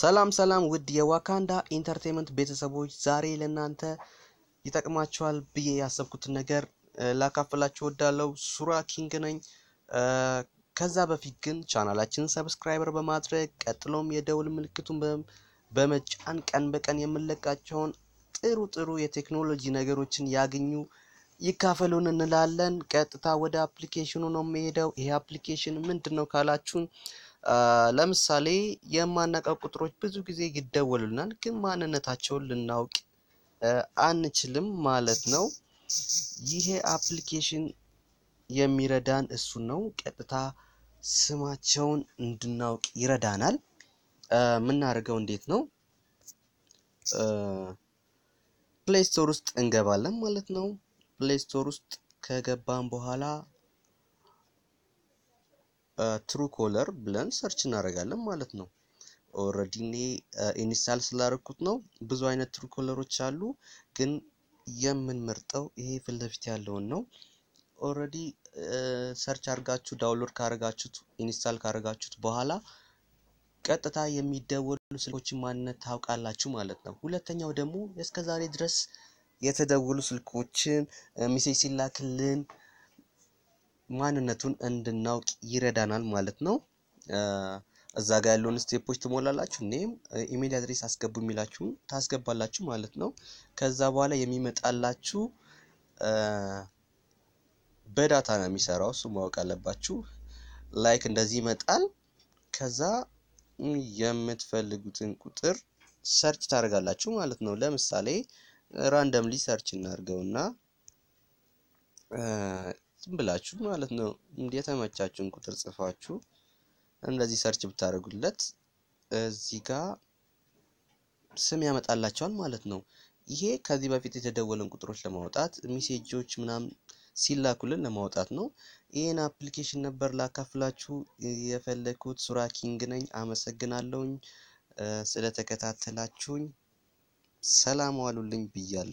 ሰላም ሰላም ውድ የዋካንዳ ኢንተርቴንመንት ቤተሰቦች ዛሬ ለእናንተ ይጠቅማችኋል ብዬ ያሰብኩትን ነገር ላካፍላችሁ ወዳለው ሱራ ኪንግ ነኝ። ከዛ በፊት ግን ቻናላችን ሰብስክራይበር በማድረግ ቀጥሎም የደውል ምልክቱን በመጫን ቀን በቀን የምንለቃቸውን ጥሩ ጥሩ የቴክኖሎጂ ነገሮችን ያግኙ ይካፈሉን እንላለን። ቀጥታ ወደ አፕሊኬሽኑ ነው የሚሄደው። ይሄ አፕሊኬሽን ምንድን ነው ካላችሁን ለምሳሌ የማናውቀው ቁጥሮች ብዙ ጊዜ ይደወሉልናል፣ ግን ማንነታቸውን ልናውቅ አንችልም ማለት ነው። ይሄ አፕሊኬሽን የሚረዳን እሱ ነው። ቀጥታ ስማቸውን እንድናውቅ ይረዳናል። የምናደርገው እንዴት ነው? ፕሌይ ስቶር ውስጥ እንገባለን ማለት ነው። ፕሌይ ስቶር ውስጥ ከገባን በኋላ ትሩ ኮለር ብለን ሰርች እናደርጋለን ማለት ነው። ኦልሬዲ እኔ ኢኒሻል ስላደረኩት ነው። ብዙ አይነት ትሩ ኮለሮች አሉ፣ ግን የምንመርጠው ይሄ ፊት ለፊት ያለውን ነው። ኦልሬዲ ሰርች አድርጋችሁ ዳውንሎድ ካደረጋችሁት ኢንስታል ካደረጋችሁት በኋላ ቀጥታ የሚደወሉ ስልኮችን ማንነት ታውቃላችሁ ማለት ነው። ሁለተኛው ደግሞ እስከዛሬ ድረስ የተደወሉ ስልኮችን ሚሴጅ ሲላክልን ማንነቱን እንድናውቅ ይረዳናል ማለት ነው። እዛ ጋር ያለውን ስቴፖች ትሞላላችሁ። እኔም ኢሜል አድሬስ አስገቡ የሚላችሁ ታስገባላችሁ ማለት ነው። ከዛ በኋላ የሚመጣላችሁ በዳታ ነው የሚሰራው፣ እሱ ማወቅ አለባችሁ። ላይክ እንደዚህ ይመጣል። ከዛ የምትፈልጉትን ቁጥር ሰርች ታደርጋላችሁ ማለት ነው። ለምሳሌ ራንደምሊ ሰርች እናድርገውና ዝም ብላችሁ ማለት ነው እንደተመቻችሁን ቁጥር ጽፋችሁ እንደዚህ ሰርች ብታደርጉለት እዚህ ጋር ስም ያመጣላቸዋል ማለት ነው። ይሄ ከዚህ በፊት የተደወለን ቁጥሮች ለማውጣት ሜሴጆች ምናምን ሲላኩልን ለማውጣት ነው። ይህን አፕሊኬሽን ነበር ላካፍላችሁ የፈለግኩት። ሱራ ኪንግ ነኝ። አመሰግናለሁኝ ስለተከታተላችሁኝ። ሰላም ዋሉልኝ ብያለሁ።